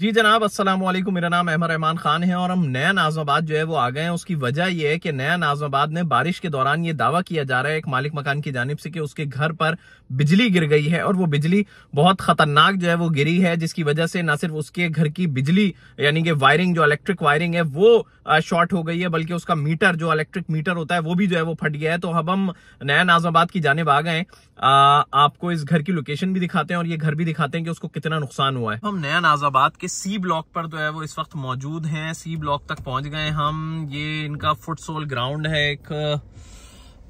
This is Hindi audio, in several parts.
जी जनाब अस्सलाम वालेकुम मेरा नाम अहमद रहमान खान है और हम नया नाजमाबाद जो है वो आ गए हैं उसकी वजह यह है कि नया नाजमाबाद में बारिश के दौरान ये दावा किया जा रहा है एक मालिक मकान की जानब से कि उसके घर पर बिजली गिर गई है और वो बिजली बहुत खतरनाक जो है वो गिरी है जिसकी वजह से ना सिर्फ उसके घर की बिजली यानी कि वायरिंग जो इलेक्ट्रिक वायरिंग है वो शॉर्ट हो गई है बल्कि उसका मीटर जो इलेक्ट्रिक मीटर होता है वो भी जो है वो फट गया है तो अब हम नया नाजमाबाद की जानब आ गए आपको इस घर की लोकेशन भी दिखाते हैं और ये घर भी दिखाते हैं कि उसको कितना नुकसान हुआ है हम नया नाजाबाद के कि सी ब्लॉक पर जो है वो इस वक्त मौजूद हैं सी ब्लॉक तक पहुंच गए हम ये इनका फुटसोल ग्राउंड है एक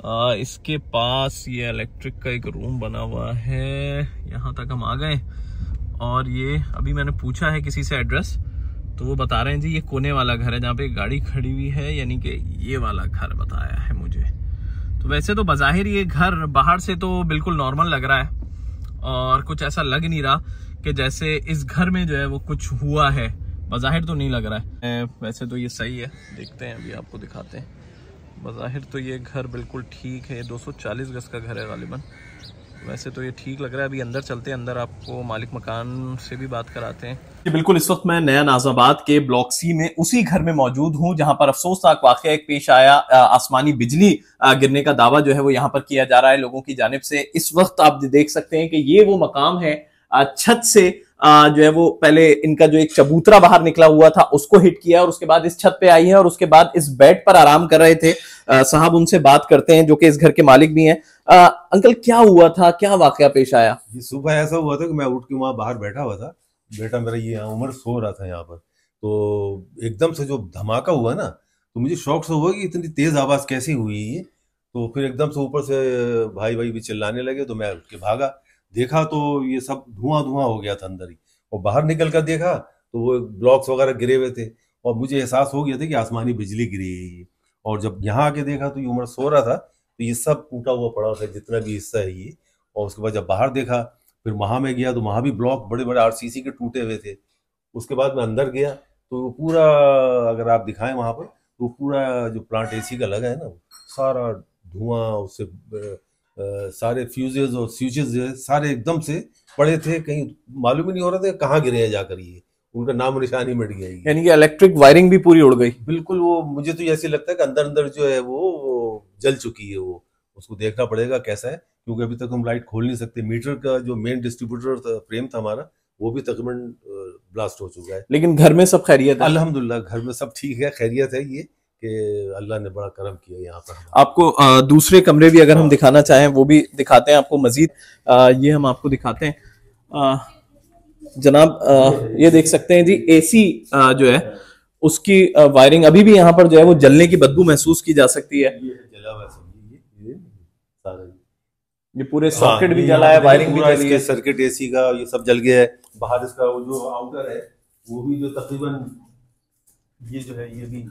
आ, इसके पास ये इलेक्ट्रिक का एक रूम बना हुआ है यहाँ तक हम आ गए और ये अभी मैंने पूछा है किसी से एड्रेस तो वो बता रहे हैं जी ये कोने वाला घर है जहाँ पे गाड़ी खड़ी हुई है यानी कि ये वाला घर बताया है मुझे तो वैसे तो बाहिर ये घर बाहर से तो बिल्कुल नॉर्मल लग रहा है और कुछ ऐसा लग नहीं रहा कि जैसे इस घर में जो है वो कुछ हुआ है बज़ाहिर तो नहीं लग रहा है वैसे तो ये सही है देखते हैं अभी आपको दिखाते हैं बज़ाहिर तो ये घर बिल्कुल ठीक है 240 गज़ का घर है गालिबा वैसे तो ये ठीक लग रहा है अभी अंदर चलते हैं अंदर आपको मालिक मकान से भी बात कराते हैं बिल्कुल इस वक्त मैं नया नाजाबाद के ब्लॉक सी में उसी घर में मौजूद हूं जहां पर अफसोसनाक वाक़ एक पेश आया आसमानी बिजली गिरने का दावा जो है वो यहां पर किया जा रहा है लोगों की जानब से इस वक्त आप देख सकते हैं कि ये वो मकाम है छत से जो है वो पहले इनका जो एक चबूतरा बाहर निकला हुआ था उसको हिट किया और उसके बाद इस छत पे आई है और उसके बाद इस बेड पर आराम कर रहे थे साहब उनसे बात करते हैं जो कि इस घर के मालिक भी हैं अंकल क्या हुआ था क्या वाक्य पेश आया सुबह ऐसा हुआ था कि मैं उठ के वहां बाहर बैठा हुआ था बेटा मेरा ये उम्र सो रहा था यहाँ पर तो एकदम से जो धमाका हुआ ना तो मुझे शौक से हुआ कि इतनी तेज आवाज कैसी हुई है तो फिर एकदम से ऊपर से भाई भाई भी चिल्लाने लगे तो मैं उठ के भागा देखा तो ये सब धुआं धुआं हो गया था अंदर ही और बाहर निकल कर देखा तो वो ब्लॉक्स वगैरह गिरे हुए थे और मुझे एहसास हो गया था कि आसमानी बिजली गिरी है और जब यहाँ आके देखा तो ये उम्र सो रहा था तो ये सब टूटा हुआ पड़ा था जितना भी हिस्सा है ये और उसके बाद जब बाहर देखा फिर वहाँ में गया तो वहाँ भी ब्लॉक बड़े बड़े आर के टूटे हुए थे उसके बाद मैं अंदर गया तो पूरा अगर आप दिखाएं वहाँ पर तो पूरा जो प्लांट एसी का लगा है ना सारा धुआं उससे सारे फ्यूजेज और स्विचेज सारे एकदम से पड़े थे कहीं मालूम ही नहीं हो रहा था कहाँ गिरे हैं जाकर ये उनका नाम निशान ही मिट गया यानी कि इलेक्ट्रिक वायरिंग भी पूरी उड़ गई बिल्कुल वो मुझे तो ऐसे लगता है कि अंदर अंदर जो है वो, वो जल चुकी है वो उसको देखना पड़ेगा कैसा है क्योंकि अभी तक हम लाइट खोल नहीं सकते मीटर का जो मेन डिस्ट्रीब्यूटर था, फ्रेम था हमारा वो भी तकरीबन ब्लास्ट हो चुका है लेकिन घर में सब खैरियत है घर में सब ठीक है खैरियत है ये कि अल्लाह ने बड़ा करम किया यहाँ पर आपको आ, दूसरे कमरे भी अगर हम हाँ। दिखाना चाहें वो भी दिखाते हैं आपको मजीद ये हम आपको दिखाते हैं जनाब ये देख सकते हैं जी एसी जो है उसकी वायरिंग अभी भी यहाँ पर जो है वो जलने की बदबू महसूस की जा सकती है ये पूरे सॉकेट हाँ, भी जला है वायरिंग भी जली है सर्किट एसी का ये सब जल गया है बाहर इसका वो जो आउटर है वो भी जो तकरीबन ये जो है ये भी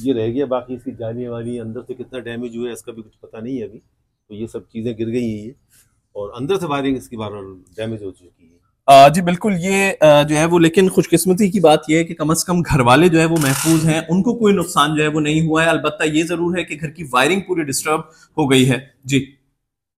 ये रह गया बाकी इसकी जाली वाली अंदर से कितना डैमेज हुआ है इसका भी कुछ पता नहीं है अभी तो ये सब चीज़ें गिर गई हैं ये और अंदर से वायरिंग इसकी बार डैमेज हो चुकी है आ, जी बिल्कुल ये जो है वो लेकिन खुशकिस्मती की बात यह है कि कम अज कम घर वाले जो है वो महफूज हैं उनको कोई नुकसान जो है वो नहीं हुआ है अलबत्ता ये जरूर है कि घर की वायरिंग पूरी डिस्टर्ब हो गई है जी